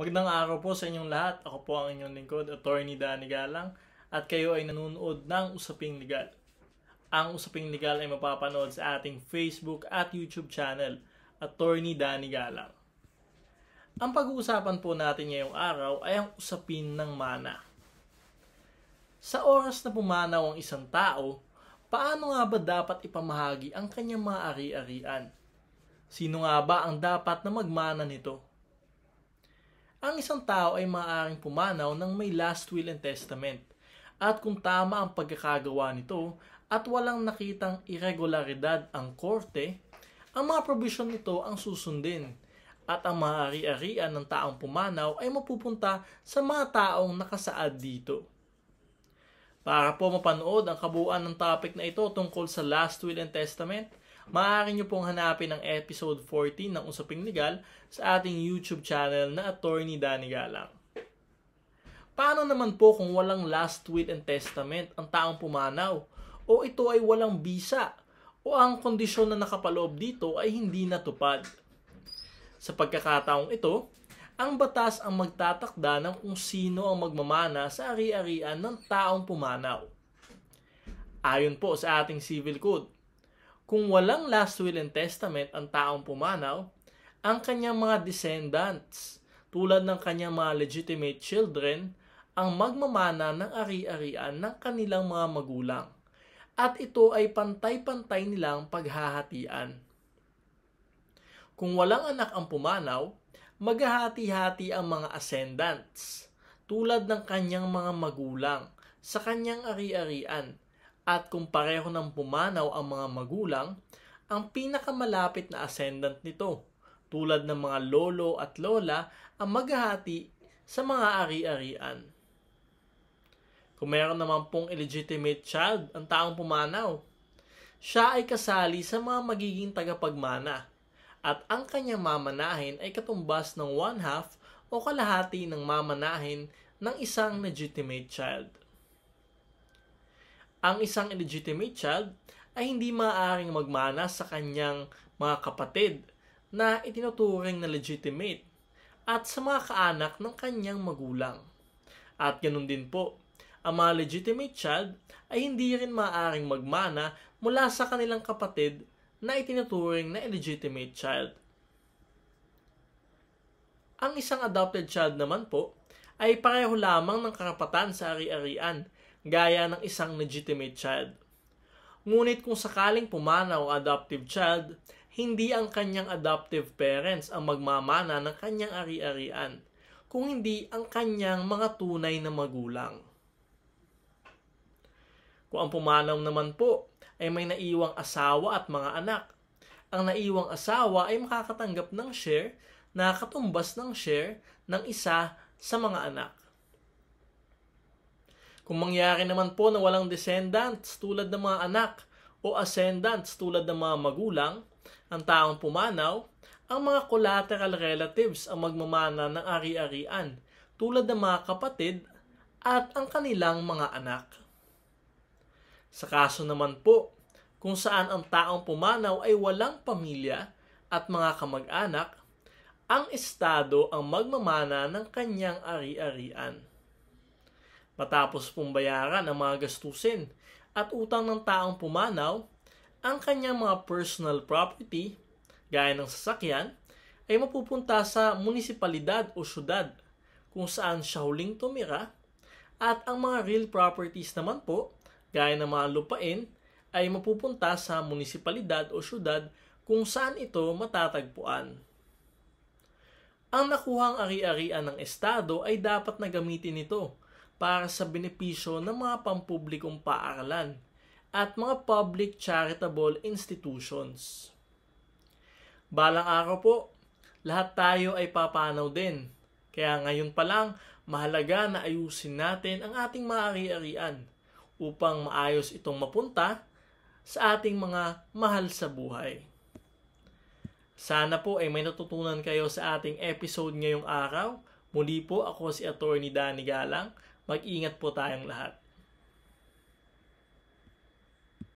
Magandang araw po sa inyong lahat. Ako po ang inyong lingkod, Attorney Danny Galang, at kayo ay nanonood ng Usaping Legal. Ang Usaping Legal ay mapapanood sa ating Facebook at YouTube channel, Attorney Danny Galang. Ang pag-uusapan po natin ngayong araw ay ang usapin ng mana. Sa oras na pumanaw ang isang tao, paano nga ba dapat ipamahagi ang kanyang mga ari-arian? Sino nga ba ang dapat na magmana nito? ang isang tao ay maaaring pumanaw ng may last will and testament. At kung tama ang pagkakagawa nito at walang nakitang irregularidad ang korte, ang mga provision nito ang susundin at ang maaari-arian ng taong pumanaw ay mapupunta sa mga taong nakasaad dito. Para po mapanood ang kabuuan ng topic na ito tungkol sa Last Will and Testament, maaari nyo pong hanapin ang episode 14 ng Usaping Legal sa ating YouTube channel na Attorney Danny Galang. Paano naman po kung walang last will and testament ang taong pumanaw o ito ay walang bisa o ang kondisyon na nakapaloob dito ay hindi natupad? Sa pagkakataong ito, ang batas ang magtatakda ng kung sino ang magmamana sa ari-arian ng taong pumanaw. Ayon po sa ating Civil Code, kung walang last will and testament ang taong pumanaw, ang kanyang mga descendants, tulad ng kanyang mga legitimate children, ang magmamana ng ari-arian ng kanilang mga magulang. At ito ay pantay-pantay nilang paghahatian. Kung walang anak ang pumanaw, maghahati-hati ang mga ascendants, tulad ng kanyang mga magulang, sa kanyang ari-arian at kung pareho ng pumanaw ang mga magulang, ang pinakamalapit na ascendant nito, tulad ng mga lolo at lola, ang maghahati sa mga ari-arian. Kung meron naman pong illegitimate child, ang taong pumanaw, siya ay kasali sa mga magiging tagapagmana at ang kanyang mamanahin ay katumbas ng one half o kalahati ng mamanahin ng isang legitimate child ang isang illegitimate child ay hindi maaaring magmana sa kanyang mga kapatid na itinuturing na legitimate at sa mga kaanak ng kanyang magulang. At ganun din po, ang mga legitimate child ay hindi rin maaaring magmana mula sa kanilang kapatid na itinuturing na illegitimate child. Ang isang adopted child naman po ay pareho lamang ng karapatan sa ari-arian gaya ng isang legitimate child. Ngunit kung sakaling pumanaw ang adoptive child, hindi ang kanyang adoptive parents ang magmamana ng kanyang ari-arian, kung hindi ang kanyang mga tunay na magulang. Kung ang pumanaw naman po ay may naiwang asawa at mga anak, ang naiwang asawa ay makakatanggap ng share na katumbas ng share ng isa sa mga anak. Kung mangyari naman po na walang descendants tulad ng mga anak o ascendants tulad ng mga magulang, ang taong pumanaw, ang mga collateral relatives ang magmamana ng ari-arian tulad ng mga kapatid at ang kanilang mga anak. Sa kaso naman po, kung saan ang taong pumanaw ay walang pamilya at mga kamag-anak, ang estado ang magmamana ng kanyang ari-arian. Matapos pong bayaran ang mga gastusin at utang ng taong pumanaw, ang kanyang mga personal property, gaya ng sasakyan, ay mapupunta sa munisipalidad o syudad kung saan siya huling tumira at ang mga real properties naman po, gaya ng mga lupain, ay mapupunta sa munisipalidad o syudad kung saan ito matatagpuan. Ang nakuhang ari-arian ng Estado ay dapat na gamitin ito para sa benepisyo ng mga pampublikong paaralan at mga public charitable institutions. Balang araw po, lahat tayo ay papanaw din. Kaya ngayon pa lang, mahalaga na ayusin natin ang ating maari-arian upang maayos itong mapunta sa ating mga mahal sa buhay. Sana po ay may natutunan kayo sa ating episode ngayong araw. Muli po ako si Attorney Danny Galang mag-ingat po tayong lahat.